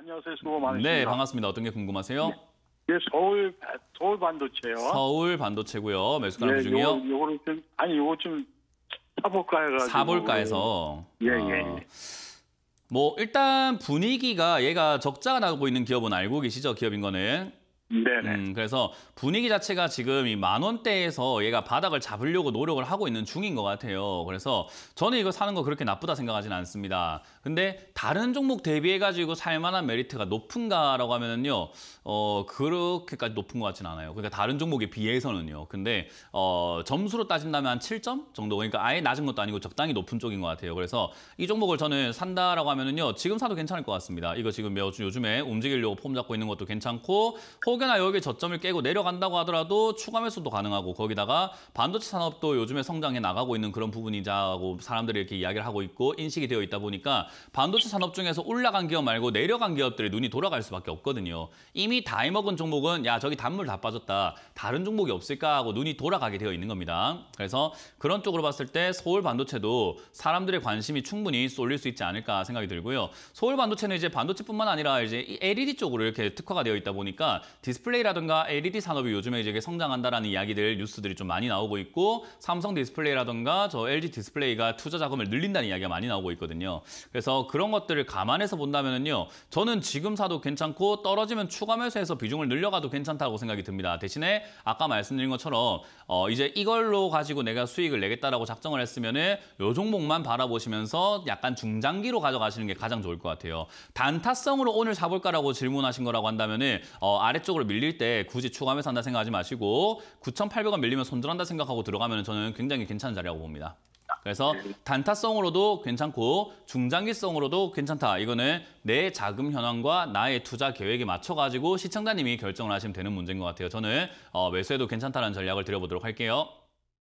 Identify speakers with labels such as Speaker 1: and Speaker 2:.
Speaker 1: 안녕하세요. 수고 많으십니다. 네, 반갑습니다. 어떤 게 궁금하세요? 네. 서울 서울 반도체요. 서울 반도체고요. 매수가는 네, 예, 중이요. 요 요거는 좀 아니 요거 좀 사볼까 해가사볼까해서 예, 어, 예. 뭐 일단 분위기가 얘가 적자가 나고 있는 기업은 알고 계시죠? 기업인 거는. 네네. 음, 그래서 분위기 자체가 지금 이 만 원대에서 얘가 바닥을 잡으려고 노력을 하고 있는 중인 것 같아요. 그래서 저는 이거 사는 거 그렇게 나쁘다 생각하진 않습니다. 근데 다른 종목 대비해가지고 살만한 메리트가 높은가라고 하면은요, 어, 그렇게까지 높은 것 같진 않아요. 그러니까 다른 종목에 비해서는요. 근데, 어, 점수로 따진다면 한 7점 정도? 그러니까 아예 낮은 것도 아니고 적당히 높은 쪽인 것 같아요. 그래서 이 종목을 저는 산다라고 하면은요, 지금 사도 괜찮을 것 같습니다. 이거 지금 요즘에 움직이려고 폼 잡고 있는 것도 괜찮고, 혹 석유나 여기의 저점을 깨고 내려간다고 하더라도 추가 매수도 가능하고 거기다가 반도체 산업도 요즘에 성장해 나가고 있는 그런 부분이자고 사람들이 이렇게 이야기를 하고 있고 인식이 되어 있다 보니까 반도체 산업 중에서 올라간 기업 말고 내려간 기업들이 눈이 돌아갈 수밖에 없거든요. 이미 다이 먹은 종목은 야 저기 단물 다 빠졌다. 다른 종목이 없을까 하고 눈이 돌아가게 되어 있는 겁니다. 그래서 그런 쪽으로 봤을 때 서울 반도체도 사람들의 관심이 충분히 쏠릴 수 있지 않을까 생각이 들고요. 서울 반도체는 이제 반도체뿐만 아니라 이제 LED 쪽으로 이렇게 특화가 되어 있다 보니까 디스플레이라든가 LED 산업이 요즘에 이제 성장한다라는 이야기들 뉴스들이 좀 많이 나오고 있고 삼성 디스플레이라든가 저 LG e 디스플레이가 투자 자금을 늘린다는 이야기가 많이 나오고 있거든요. 그래서 그런 것들을 감안해서 본다면요. 은 저는 지금 사도 괜찮고 떨어지면 추가 매수해서 비중을 늘려가도 괜찮다고 생각이 듭니다. 대신에 아까 말씀드린 것처럼 어 이제 이걸로 가지고 내가 수익을 내겠다라고 작정을 했으면은 요 종목만 바라보시면서 약간 중장기로 가져가시는 게 가장 좋을 것 같아요. 단타성으로 오늘 사볼까라고 질문하신 거라고 한다면은 어 아래쪽으로 추으로 밀릴 때 굳이 추가하면서 한다 생각하지 마시고 9,800원 밀리면 손절한다 생각하고 들어가면 저는 굉장히 괜찮은 자리라고 봅니다. 그래서 단타성으로도 괜찮고 중장기성으로도 괜찮다. 이거는 내 자금 현황과 나의 투자 계획에 맞춰가지고 시청자님이 결정을 하시면 되는 문제인 것 같아요. 저는 어, 매수해도 괜찮다는 전략을 드려보도록 할게요.